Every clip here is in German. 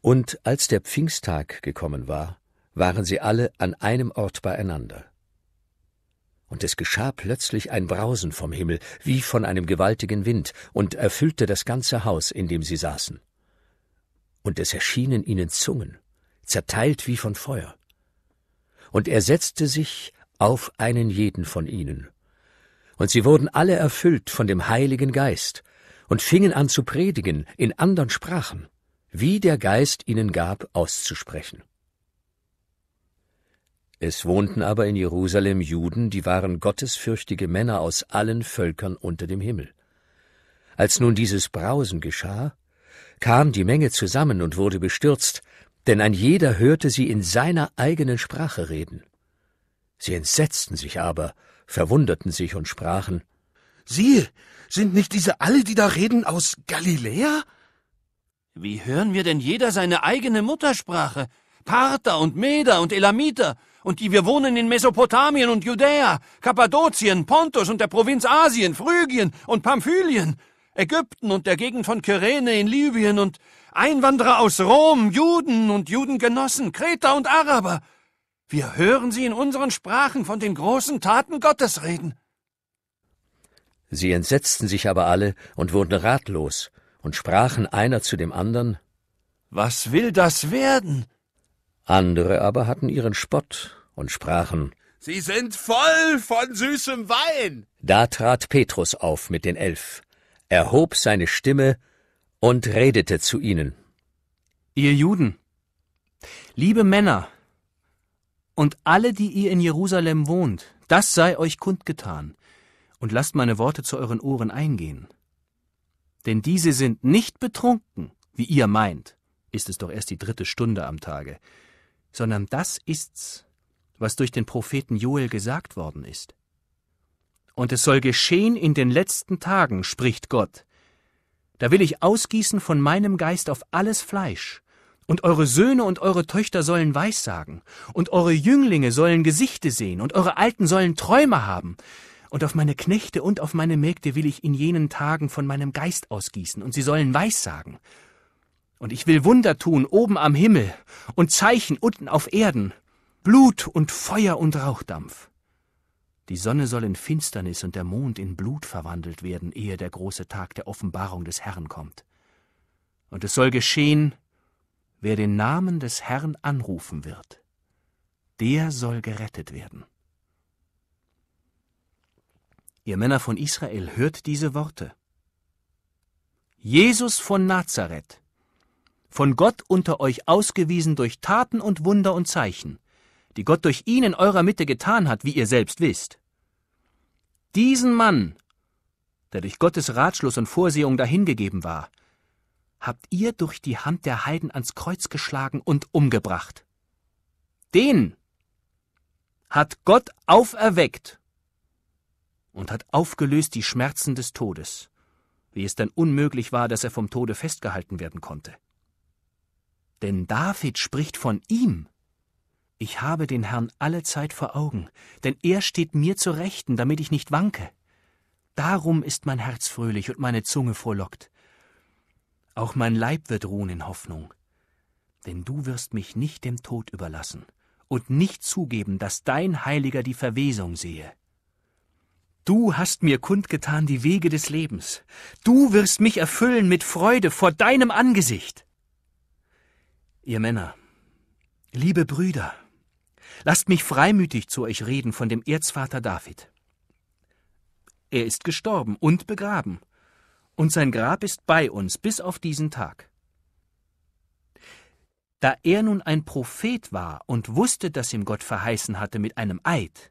Und als der Pfingsttag gekommen war, waren sie alle an einem Ort beieinander. Und es geschah plötzlich ein Brausen vom Himmel, wie von einem gewaltigen Wind, und erfüllte das ganze Haus, in dem sie saßen. Und es erschienen ihnen Zungen, zerteilt wie von Feuer. Und er setzte sich auf einen jeden von ihnen. Und sie wurden alle erfüllt von dem Heiligen Geist und fingen an zu predigen in anderen Sprachen wie der Geist ihnen gab, auszusprechen. Es wohnten aber in Jerusalem Juden, die waren gottesfürchtige Männer aus allen Völkern unter dem Himmel. Als nun dieses Brausen geschah, kam die Menge zusammen und wurde bestürzt, denn ein jeder hörte sie in seiner eigenen Sprache reden. Sie entsetzten sich aber, verwunderten sich und sprachen, Siehe, sind nicht diese alle, die da reden, aus Galiläa? Wie hören wir denn jeder seine eigene Muttersprache? Parther und Meder und Elamiter und die wir wohnen in Mesopotamien und Judäa, Kappadokien, Pontus und der Provinz Asien, Phrygien und Pamphylien, Ägypten und der Gegend von Kyrene in Libyen und Einwanderer aus Rom, Juden und Judengenossen, Kreter und Araber. Wir hören sie in unseren Sprachen von den großen Taten Gottes reden. Sie entsetzten sich aber alle und wurden ratlos und sprachen einer zu dem anderen Was will das werden? Andere aber hatten ihren Spott und sprachen Sie sind voll von süßem Wein. Da trat Petrus auf mit den elf, erhob seine Stimme und redete zu ihnen. Ihr Juden, liebe Männer, und alle, die ihr in Jerusalem wohnt, das sei euch kundgetan, und lasst meine Worte zu euren Ohren eingehen denn diese sind nicht betrunken, wie ihr meint, ist es doch erst die dritte Stunde am Tage, sondern das ist's, was durch den Propheten Joel gesagt worden ist. Und es soll geschehen in den letzten Tagen, spricht Gott. Da will ich ausgießen von meinem Geist auf alles Fleisch, und eure Söhne und eure Töchter sollen Weissagen, und eure Jünglinge sollen Gesichte sehen, und eure Alten sollen Träume haben, und auf meine Knechte und auf meine Mägde will ich in jenen Tagen von meinem Geist ausgießen, und sie sollen Weissagen. Und ich will Wunder tun oben am Himmel und Zeichen unten auf Erden, Blut und Feuer und Rauchdampf. Die Sonne soll in Finsternis und der Mond in Blut verwandelt werden, ehe der große Tag der Offenbarung des Herrn kommt. Und es soll geschehen, wer den Namen des Herrn anrufen wird, der soll gerettet werden. Ihr Männer von Israel, hört diese Worte. Jesus von Nazareth, von Gott unter euch ausgewiesen durch Taten und Wunder und Zeichen, die Gott durch ihn in eurer Mitte getan hat, wie ihr selbst wisst. Diesen Mann, der durch Gottes Ratschluss und Vorsehung dahingegeben war, habt ihr durch die Hand der Heiden ans Kreuz geschlagen und umgebracht. Den hat Gott auferweckt und hat aufgelöst die Schmerzen des Todes, wie es dann unmöglich war, dass er vom Tode festgehalten werden konnte. Denn David spricht von ihm. Ich habe den Herrn alle Zeit vor Augen, denn er steht mir zur Rechten, damit ich nicht wanke. Darum ist mein Herz fröhlich und meine Zunge frohlockt. Auch mein Leib wird ruhen in Hoffnung, denn du wirst mich nicht dem Tod überlassen und nicht zugeben, dass dein Heiliger die Verwesung sehe. Du hast mir kundgetan die Wege des Lebens. Du wirst mich erfüllen mit Freude vor deinem Angesicht. Ihr Männer, liebe Brüder, lasst mich freimütig zu euch reden von dem Erzvater David. Er ist gestorben und begraben, und sein Grab ist bei uns bis auf diesen Tag. Da er nun ein Prophet war und wusste, dass ihm Gott verheißen hatte mit einem Eid,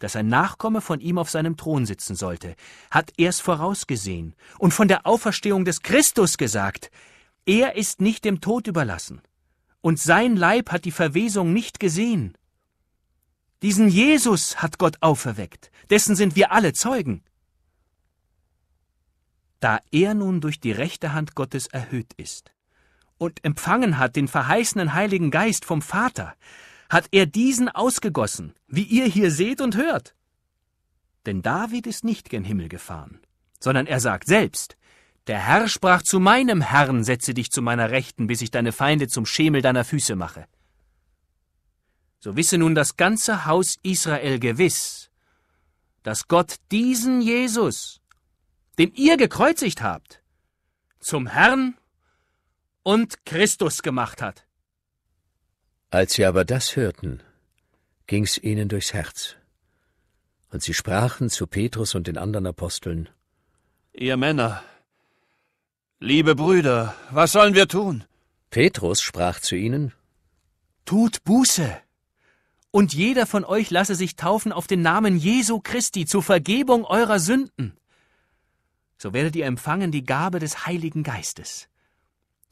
dass ein Nachkomme von ihm auf seinem Thron sitzen sollte, hat er es vorausgesehen und von der Auferstehung des Christus gesagt. Er ist nicht dem Tod überlassen, und sein Leib hat die Verwesung nicht gesehen. Diesen Jesus hat Gott auferweckt, dessen sind wir alle Zeugen. Da er nun durch die rechte Hand Gottes erhöht ist und empfangen hat den verheißenen Heiligen Geist vom Vater, hat er diesen ausgegossen, wie ihr hier seht und hört. Denn David ist nicht gen Himmel gefahren, sondern er sagt selbst, der Herr sprach zu meinem Herrn, setze dich zu meiner Rechten, bis ich deine Feinde zum Schemel deiner Füße mache. So wisse nun das ganze Haus Israel gewiss, dass Gott diesen Jesus, den ihr gekreuzigt habt, zum Herrn und Christus gemacht hat. Als sie aber das hörten, ging's ihnen durchs Herz. Und sie sprachen zu Petrus und den anderen Aposteln, Ihr Männer, liebe Brüder, was sollen wir tun? Petrus sprach zu ihnen, Tut Buße, und jeder von euch lasse sich taufen auf den Namen Jesu Christi zur Vergebung eurer Sünden. So werdet ihr empfangen die Gabe des Heiligen Geistes.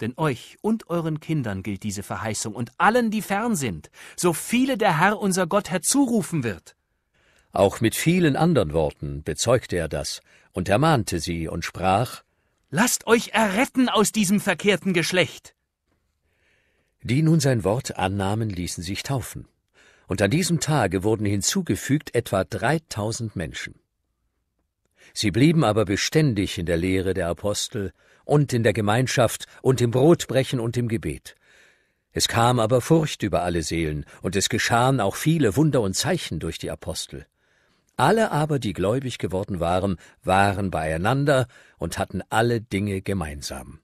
Denn euch und euren Kindern gilt diese Verheißung und allen, die fern sind, so viele der Herr unser Gott herzurufen wird. Auch mit vielen anderen Worten bezeugte er das und ermahnte sie und sprach Lasst euch erretten aus diesem verkehrten Geschlecht. Die nun sein Wort annahmen, ließen sich taufen. Und an diesem Tage wurden hinzugefügt etwa 3000 Menschen. Sie blieben aber beständig in der Lehre der Apostel und in der Gemeinschaft und im Brotbrechen und im Gebet. Es kam aber Furcht über alle Seelen, und es geschahen auch viele Wunder und Zeichen durch die Apostel. Alle aber, die gläubig geworden waren, waren beieinander und hatten alle Dinge gemeinsam.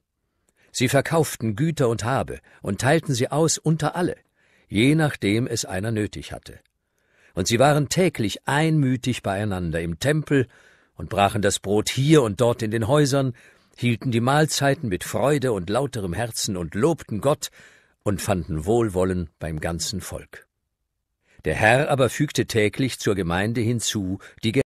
Sie verkauften Güter und Habe und teilten sie aus unter alle, je nachdem es einer nötig hatte. Und sie waren täglich einmütig beieinander im Tempel und brachen das Brot hier und dort in den Häusern hielten die Mahlzeiten mit Freude und lauterem Herzen und lobten Gott und fanden Wohlwollen beim ganzen Volk. Der Herr aber fügte täglich zur Gemeinde hinzu, die